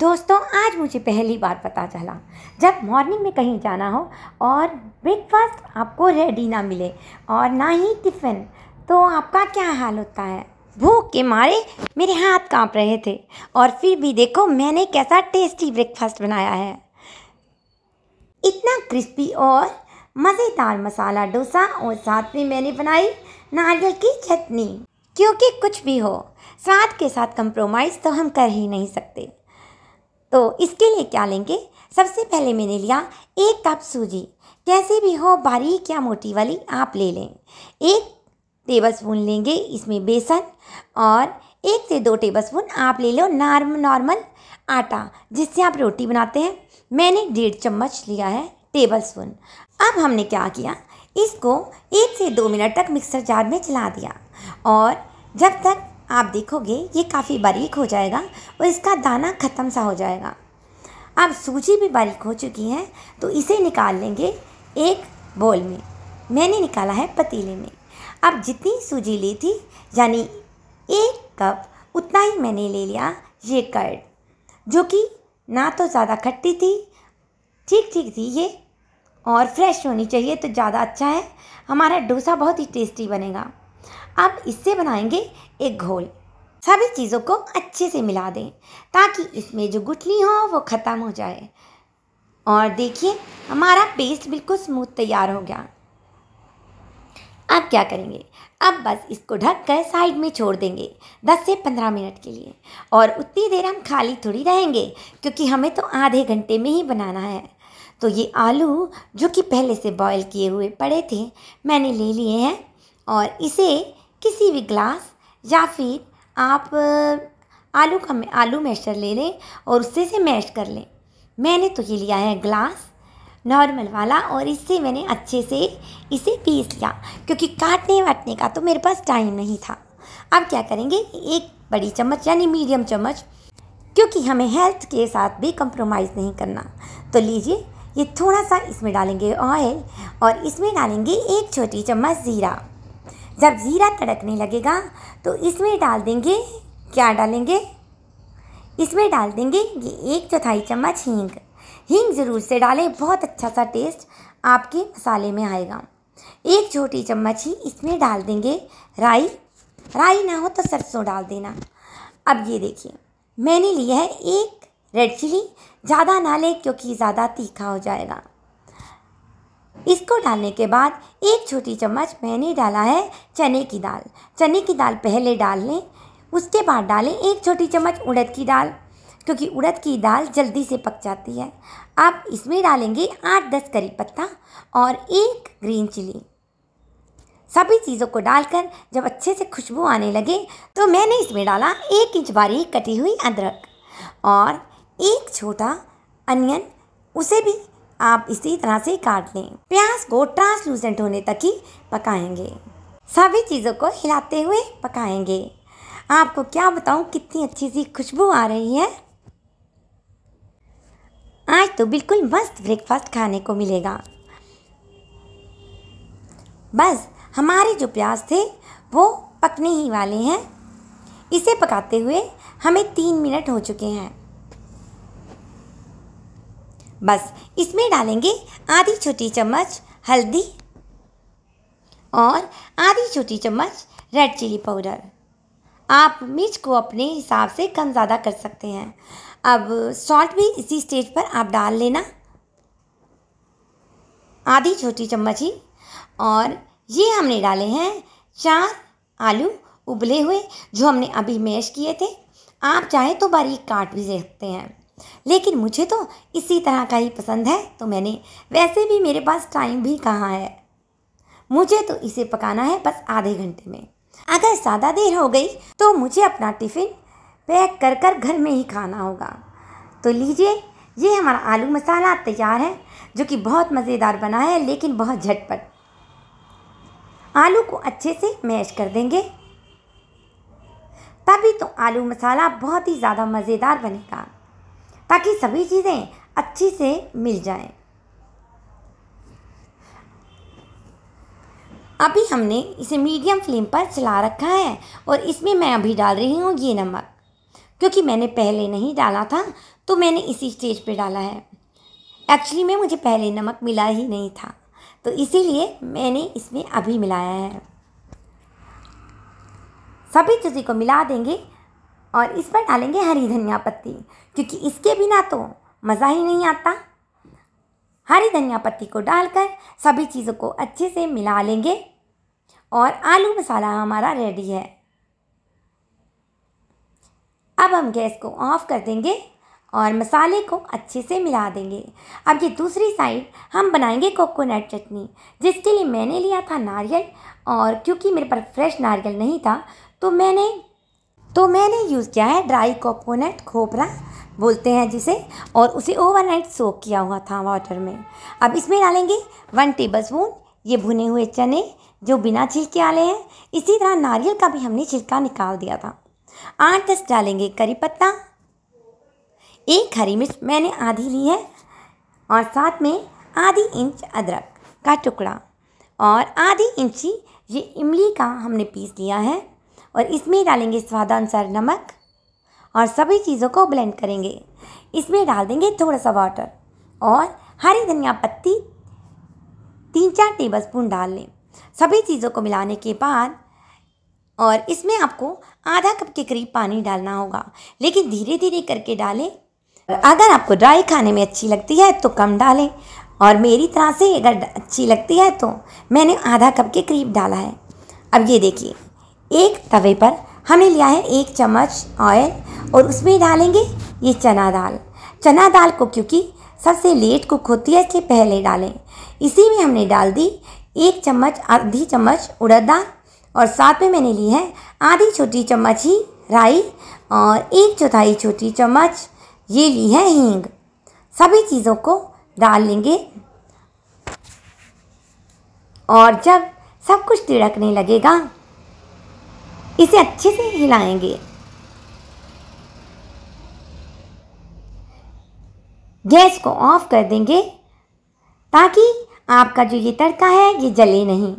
दोस्तों आज मुझे पहली बार पता चला जब मॉर्निंग में कहीं जाना हो और ब्रेकफास्ट आपको रेडी ना मिले और ना ही टिफ़िन तो आपका क्या हाल होता है भूख के मारे मेरे हाथ कांप रहे थे और फिर भी देखो मैंने कैसा टेस्टी ब्रेकफास्ट बनाया है इतना क्रिस्पी और मज़ेदार मसाला डोसा और साथ में मैंने बनाई नारियल की चटनी क्योंकि कुछ भी हो स्वाद के साथ कंप्रोमाइज़ तो हम कर ही नहीं सकते तो इसके लिए क्या लेंगे सबसे पहले मैंने लिया एक कप सूजी कैसे भी हो बारीक या मोटी वाली आप ले लें एक टेबल स्पून लेंगे इसमें बेसन और एक से दो टेबल स्पून आप ले लो नॉर्म नॉर्मल आटा जिससे आप रोटी बनाते हैं मैंने डेढ़ चम्मच लिया है टेबल स्पून अब हमने क्या किया इसको एक से दो मिनट तक मिक्सर जार में चला दिया और जब तक आप देखोगे ये काफ़ी बारीक हो जाएगा और इसका दाना ख़त्म सा हो जाएगा अब सूजी भी बारीक हो चुकी है तो इसे निकाल लेंगे एक बोल में मैंने निकाला है पतीले में अब जितनी सूजी ली थी यानी एक कप उतना ही मैंने ले लिया ये कर्ड जो कि ना तो ज़्यादा खट्टी थी ठीक ठीक थी ये और फ्रेश होनी चाहिए तो ज़्यादा अच्छा है हमारा डोसा बहुत ही टेस्टी बनेगा अब इससे बनाएंगे एक घोल सभी चीज़ों को अच्छे से मिला दें ताकि इसमें जो गुठली हो वो ख़त्म हो जाए और देखिए हमारा पेस्ट बिल्कुल स्मूथ तैयार हो गया अब क्या करेंगे अब बस इसको ढक कर साइड में छोड़ देंगे 10 से 15 मिनट के लिए और उतनी देर हम खाली थोड़ी रहेंगे क्योंकि हमें तो आधे घंटे में ही बनाना है तो ये आलू जो कि पहले से बॉईल किए हुए पड़े थे मैंने ले लिए हैं और इसे किसी भी ग्लास या फिर आप आलू का आलू मैशर ले लें और उससे से मैश कर लें मैंने तो ये लिया है ग्लास नॉर्मल वाला और इससे मैंने अच्छे से इसे पीस लिया क्योंकि काटने वाटने का तो मेरे पास टाइम नहीं था अब क्या करेंगे एक बड़ी चम्मच यानी मीडियम चम्मच क्योंकि हमें हेल्थ के साथ भी कंप्रोमाइज़ नहीं करना तो लीजिए ये थोड़ा सा इसमें डालेंगे ऑयल और इसमें डालेंगे एक छोटी चम्मच ज़ीरा जब ज़ीरा तड़कने लगेगा तो इसमें डाल देंगे क्या डालेंगे इसमें डाल देंगे ये एक चौथाई चम्मच हींग हींग ज़रूर से डालें बहुत अच्छा सा टेस्ट आपके मसाले में आएगा एक छोटी चम्मच ही इसमें डाल देंगे राई राई ना हो तो सरसों डाल देना अब ये देखिए मैंने लिया है एक रेड चिली ज़्यादा ना लें क्योंकि ज़्यादा तीखा हो जाएगा इसको डालने के बाद एक छोटी चम्मच मैंने डाला है चने की दाल चने की दाल पहले डाल लें उसके बाद डालें एक छोटी चम्मच उड़द की दाल क्योंकि उड़द की दाल जल्दी से पक जाती है आप इसमें डालेंगे आठ दस करी पत्ता और एक ग्रीन चिली सभी चीज़ों को डालकर जब अच्छे से खुशबू आने लगे तो मैंने इसमें डाला एक इंच बारीक कटी हुई अदरक और एक छोटा अनियन उसे भी आप इसी तरह से काट लें प्याज को ट्रांसलूसेंट होने तक ही पकाएंगे सभी चीज़ों को हिलाते हुए पकाएंगे आपको क्या बताऊं कितनी अच्छी सी खुशबू आ रही है आज तो बिल्कुल मस्त ब्रेकफास्ट खाने को मिलेगा बस हमारे जो प्याज थे वो पकने ही वाले हैं इसे पकाते हुए हमें तीन मिनट हो चुके हैं बस इसमें डालेंगे आधी छोटी चम्मच हल्दी और आधी छोटी चम्मच रेड चिली पाउडर आप मिर्च को अपने हिसाब से कम ज़्यादा कर सकते हैं अब सॉल्ट भी इसी स्टेज पर आप डाल लेना आधी छोटी चम्मच ही और ये हमने डाले हैं चार आलू उबले हुए जो हमने अभी मैश किए थे आप चाहे तो बारीक काट भी सकते हैं लेकिन मुझे तो इसी तरह का ही पसंद है तो मैंने वैसे भी मेरे पास टाइम भी कहाँ है मुझे तो इसे पकाना है बस आधे घंटे में अगर ज़्यादा देर हो गई तो मुझे अपना टिफ़िन पैक कर कर घर में ही खाना होगा तो लीजिए ये हमारा आलू मसाला तैयार है जो कि बहुत मज़ेदार बना है लेकिन बहुत झटपट आलू को अच्छे से मैश कर देंगे तभी तो आलू मसाला बहुत ही ज़्यादा मज़ेदार बनेगा ताकि सभी चीज़ें अच्छी से मिल जाएं। अभी हमने इसे मीडियम फ्लेम पर चला रखा है और इसमें मैं अभी डाल रही हूँ ये नमक क्योंकि मैंने पहले नहीं डाला था तो मैंने इसी स्टेज पे डाला है एक्चुअली में मुझे पहले नमक मिला ही नहीं था तो इसीलिए मैंने इसमें अभी मिलाया है सभी चीज़ों को मिला देंगे और इस पर डालेंगे हरी धनिया पत्ती क्योंकि इसके बिना तो मज़ा ही नहीं आता हरी धनिया पत्ती को डालकर सभी चीज़ों को अच्छे से मिला लेंगे और आलू मसाला हमारा रेडी है अब हम गैस को ऑफ कर देंगे और मसाले को अच्छे से मिला देंगे अब ये दूसरी साइड हम बनाएंगे कोकोनट चटनी जिसके लिए मैंने लिया था नारियल और क्योंकि मेरे पर फ्रेश नारियल नहीं था तो मैंने तो मैंने यूज़ किया है ड्राई कोकोनट खोपरा बोलते हैं जिसे और उसे ओवरनाइट सोक किया हुआ था वाटर में अब इसमें डालेंगे वन टेबल स्पून ये भुने हुए चने जो बिना छिलके वाले हैं इसी तरह नारियल का भी हमने छिलका निकाल दिया था आठ दस डालेंगे करी पत्ता एक हरी मिर्च मैंने आधी ली है और साथ में आधी इंच अदरक का टुकड़ा और आधी इंची ये इमली का हमने पीस लिया है और इसमें डालेंगे स्वादानुसार नमक और सभी चीज़ों को ब्लेंड करेंगे इसमें डाल देंगे थोड़ा सा वाटर और हरी धनिया पत्ती तीन चार टेबल स्पून डाल लें सभी चीज़ों को मिलाने के बाद और इसमें आपको आधा कप के करीब पानी डालना होगा लेकिन धीरे धीरे करके डालें अगर आपको ड्राई खाने में अच्छी लगती है तो कम डालें और मेरी तरह से अगर अच्छी लगती है तो मैंने आधा कप के करीब डाला है अब ये देखिए एक तवे पर हमने लिया है एक चम्मच ऑयल और उसमें डालेंगे ये चना दाल चना दाल को क्योंकि सबसे लेट कुक होती है इसलिए पहले डालें इसी में हमने डाल दी एक चम्मच आधी चम्मच उड़द दाल और साथ में मैंने ली है आधी छोटी चम्मच ही राई और एक चौथाई छोटी चम्मच ये ली है हींग सभी चीज़ों को डाल लेंगे और जब सब कुछ तिड़कने लगेगा इसे अच्छे से हिलाएंगे गैस को ऑफ कर देंगे ताकि आपका जो ये तड़का है ये जले नहीं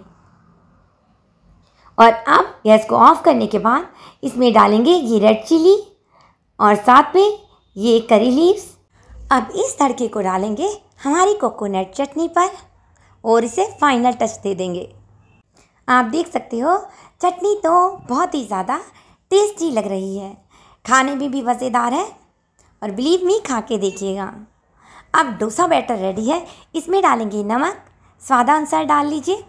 और अब गैस को ऑफ करने के बाद इसमें डालेंगे ये रेड चिली और साथ में ये करी लीव्स अब इस तड़के को डालेंगे हमारी कोकोनट चटनी पर और इसे फाइनल टच दे देंगे आप देख सकते हो चटनी तो बहुत ही ज़्यादा टेस्टी लग रही है खाने में भी मज़ेदार है और बिलीव मी खा के देखिएगा अब डोसा बैटर रेडी है इसमें डालेंगे नमक स्वादानुसार डाल लीजिए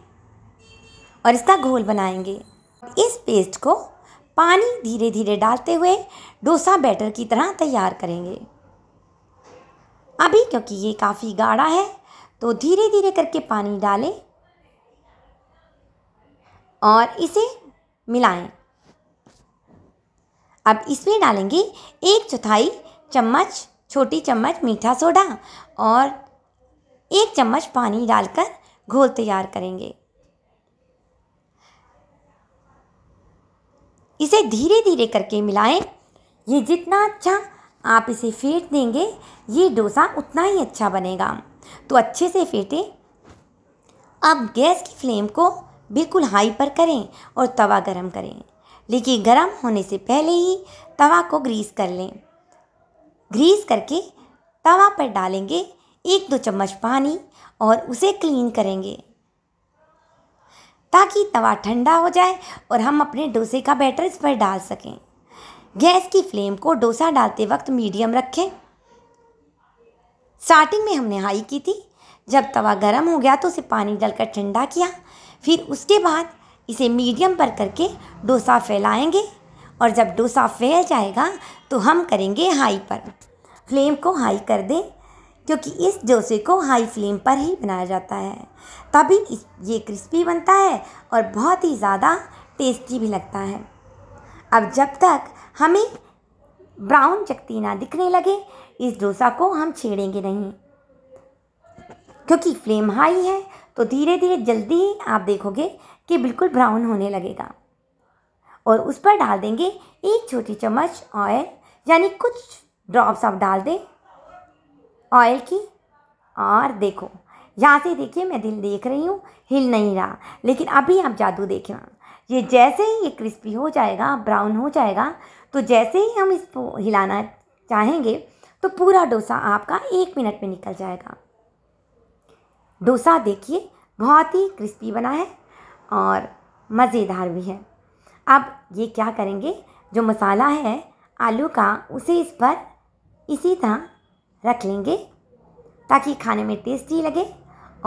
और इसका घोल बनाएंगे इस पेस्ट को पानी धीरे धीरे डालते हुए डोसा बैटर की तरह तैयार करेंगे अभी क्योंकि ये काफ़ी गाढ़ा है तो धीरे धीरे करके पानी डालें और इसे मिलाएं। अब इसमें डालेंगे एक चौथाई चम्मच छोटी चम्मच मीठा सोडा और एक चम्मच पानी डालकर घोल तैयार करेंगे इसे धीरे धीरे करके मिलाएं ये जितना अच्छा आप इसे फेंट देंगे ये डोसा उतना ही अच्छा बनेगा तो अच्छे से फेंटें अब गैस की फ्लेम को बिल्कुल हाई पर करें और तवा गरम करें लेकिन गरम होने से पहले ही तवा को ग्रीस कर लें ग्रीस करके तवा पर डालेंगे एक दो चम्मच पानी और उसे क्लीन करेंगे ताकि तवा ठंडा हो जाए और हम अपने डोसे का बैटर इस पर डाल सकें गैस की फ्लेम को डोसा डालते वक्त मीडियम रखें स्टार्टिंग में हमने हाई की थी जब तवा गर्म हो गया तो उसे पानी डालकर ठंडा किया फिर उसके बाद इसे मीडियम पर करके डोसा फैलाएंगे और जब डोसा फैल जाएगा तो हम करेंगे हाई पर फ्लेम को हाई कर दें क्योंकि इस डोसे को हाई फ्लेम पर ही बनाया जाता है तभी इस ये क्रिस्पी बनता है और बहुत ही ज़्यादा टेस्टी भी लगता है अब जब तक हमें ब्राउन चकतीना ना दिखने लगे इस डोसा को हम छेड़ेंगे नहीं क्योंकि फ्लेम हाई है तो धीरे धीरे जल्दी ही आप देखोगे कि बिल्कुल ब्राउन होने लगेगा और उस पर डाल देंगे एक छोटी चम्मच ऑयल यानी कुछ ड्रॉप्स आप डाल दें ऑयल की और देखो यहाँ से देखिए मैं दिल देख रही हूँ हिल नहीं रहा लेकिन अभी आप जादू देखें ये जैसे ही ये क्रिस्पी हो जाएगा ब्राउन हो जाएगा तो जैसे ही हम इसको हिलाना चाहेंगे तो पूरा डोसा आपका एक मिनट में निकल जाएगा डोसा देखिए बहुत ही क्रिस्पी बना है और मज़ेदार भी है अब ये क्या करेंगे जो मसाला है आलू का उसे इस पर इसी तरह रख लेंगे ताकि खाने में टेस्टी लगे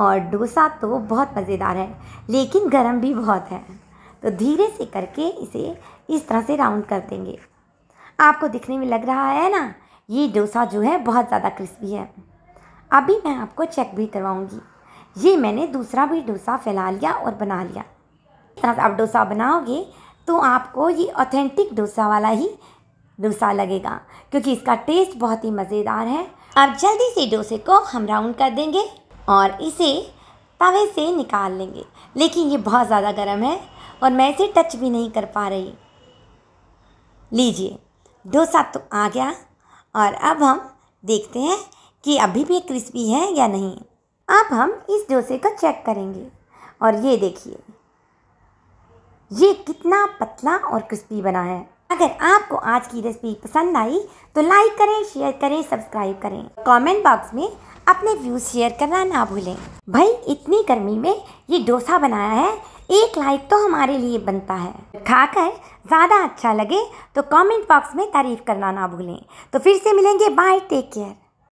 और डोसा तो बहुत मज़ेदार है लेकिन गर्म भी बहुत है तो धीरे से करके इसे इस तरह से राउंड कर देंगे आपको दिखने में लग रहा है ना ये डोसा जो है बहुत ज़्यादा क्रिस्पी है अभी मैं आपको चेक भी करवाऊँगी ये मैंने दूसरा भी डोसा फैला लिया और बना लिया तरह आप डोसा बनाओगे तो आपको ये ऑथेंटिक डोसा वाला ही डोसा लगेगा क्योंकि इसका टेस्ट बहुत ही मज़ेदार है आप जल्दी से डोसे को हम राउंड कर देंगे और इसे तवे से निकाल लेंगे लेकिन ये बहुत ज़्यादा गर्म है और मैं इसे टच भी नहीं कर पा रही लीजिए डोसा तो आ गया और अब हम देखते हैं कि अभी भी क्रिस्पी है या नहीं अब हम इस डोसे का चेक करेंगे और ये देखिए ये कितना पतला और क्रिस्पी बना है अगर आपको आज की रेसिपी पसंद आई तो लाइक करें शेयर करें सब्सक्राइब करें कमेंट बॉक्स में अपने व्यूज शेयर करना ना भूलें भाई इतनी गर्मी में ये डोसा बनाया है एक लाइक तो हमारे लिए बनता है खाकर ज़्यादा अच्छा लगे तो कमेंट बॉक्स में तारीफ़ करना ना भूलें तो फिर से मिलेंगे बाय टेक केयर